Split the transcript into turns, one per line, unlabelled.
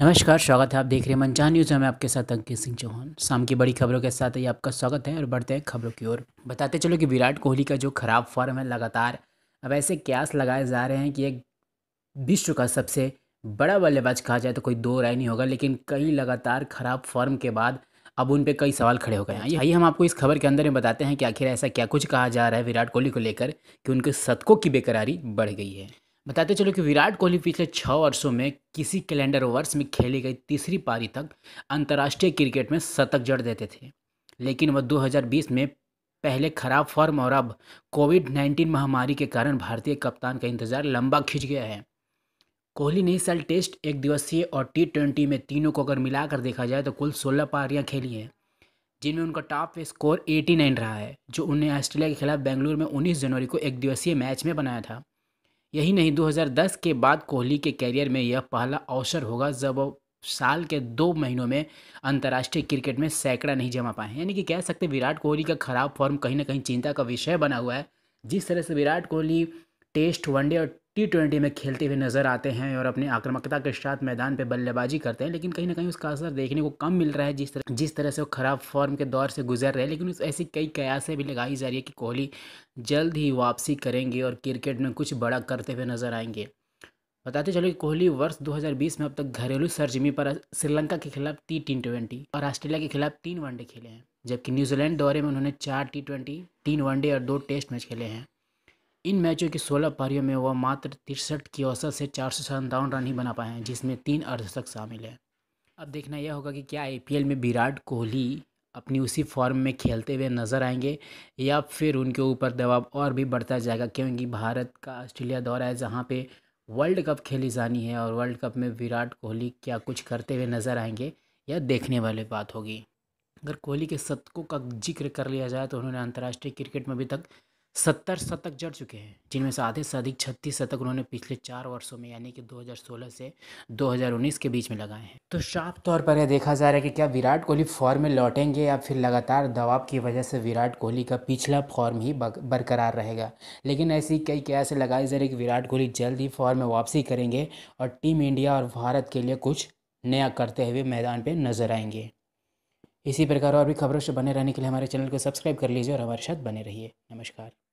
नमस्कार स्वागत है आप देख रहे हैं मनचाह न्यूज़ में आपके साथ अंकित सिंह चौहान शाम की बड़ी खबरों के साथ ही आपका स्वागत है और बढ़ते हैं खबरों की ओर बताते चलो कि विराट कोहली का जो खराब फॉर्म है लगातार अब ऐसे क्यास लगाए जा रहे हैं कि एक विश्व का सबसे बड़ा बल्लेबाज कहा जाए तो कोई दो राय नहीं होगा लेकिन कई लगातार खराब फॉर्म के बाद अब उन पर कई सवाल खड़े हो गए हैं यही हम आपको इस खबर के अंदर में बताते हैं कि आखिर ऐसा क्या कुछ कहा जा रहा है विराट कोहली को लेकर कि उनके शतकों की बेकरारी बढ़ गई है बताते चलो कि विराट कोहली पिछले छः वर्षों में किसी कैलेंडर ओवर्स में खेली गई तीसरी पारी तक अंतर्राष्ट्रीय क्रिकेट में शतक जड़ देते थे लेकिन वह 2020 में पहले खराब फॉर्म और अब कोविड 19 महामारी के कारण भारतीय कप्तान का इंतजार लंबा खिंच गया है कोहली ने इस साल टेस्ट एक दिवसीय और टी ट्वेंटी में तीनों को अगर मिलाकर देखा जाए तो कुल सोलह पारियाँ खेली हैं जिनमें उनका टॉप स्कोर एटी रहा है जो उन्हें ऑस्ट्रेलिया के खिलाफ बेंगलुरु में उन्नीस जनवरी को एक दिवसीय मैच में बनाया था यही नहीं 2010 के बाद कोहली के कैरियर में यह पहला अवसर होगा जब वो साल के दो महीनों में अंतर्राष्ट्रीय क्रिकेट में सैकड़ा नहीं जमा पाए यानी कि कह सकते विराट कोहली का खराब फॉर्म कहीं ना कहीं चिंता का विषय बना हुआ है जिस तरह से विराट कोहली टेस्ट वनडे और टी ट्वेंटी में खेलते हुए नज़र आते हैं और अपनी आक्रामकता के साथ मैदान पर बल्लेबाजी करते हैं लेकिन कहीं ना कहीं उसका असर देखने को कम मिल रहा है जिस तरह जिस तरह से वो ख़राब फॉर्म के दौर से गुजर रहे हैं लेकिन उस ऐसी कई कयासें भी लगाई जा रही है कि कोहली जल्द ही वापसी करेंगे और क्रिकेट में कुछ बड़ा करते हुए नज़र आएंगे बताते चलो कि कोहली वर्ष 2020 में अब तक घरेलू सरजमी पर श्रीलंका के खिलाफ टी टी ट्वेंटी और ऑस्ट्रेलिया के खिलाफ तीन वनडे खेले हैं जबकि न्यूजीलैंड दौरे में उन्होंने चार टी ट्वेंटी तीन वनडे और दो टेस्ट मैच खेले हैं इन मैचों की 16 पारियों में वह मात्र तिरसठ की औसत से चार रन ही बना पाए हैं जिसमें तीन अर्धशतक शामिल हैं अब देखना यह होगा कि क्या आईपीएल में विराट कोहली अपनी उसी फॉर्म में खेलते हुए नज़र आएंगे या फिर उनके ऊपर दबाव और भी बढ़ता जाएगा क्योंकि भारत का ऑस्ट्रेलिया दौरा है जहाँ पे वर्ल्ड कप खेली जानी है और वर्ल्ड कप में विराट कोहली क्या कुछ करते हुए नज़र आएंगे यह देखने वाली बात होगी अगर कोहली के शतकों का जिक्र कर लिया जाए तो उन्होंने अंतर्राष्ट्रीय क्रिकेट में अभी तक सत्तर शतक जड़ चुके हैं जिनमें से आधे से अधिक छत्तीस शतक उन्होंने पिछले चार वर्षों में यानी कि 2016 से 2019 के बीच में लगाए हैं तो साफ तौर पर यह देखा जा रहा है कि क्या विराट कोहली फॉर्म में लौटेंगे या फिर लगातार दबाव की वजह से विराट कोहली का पिछला फॉर्म ही बरकरार रहेगा लेकिन ऐसी कई ऐसे लगाए जा रही कि विराट कोहली जल्द ही फॉर्म में वापसी करेंगे और टीम इंडिया और भारत के लिए कुछ नया करते हुए मैदान पर नजर आएंगे इसी प्रकार और भी खबरों से बने रहने के लिए हमारे चैनल को सब्सक्राइब कर लीजिए और हमारे साथ बने रहिए नमस्कार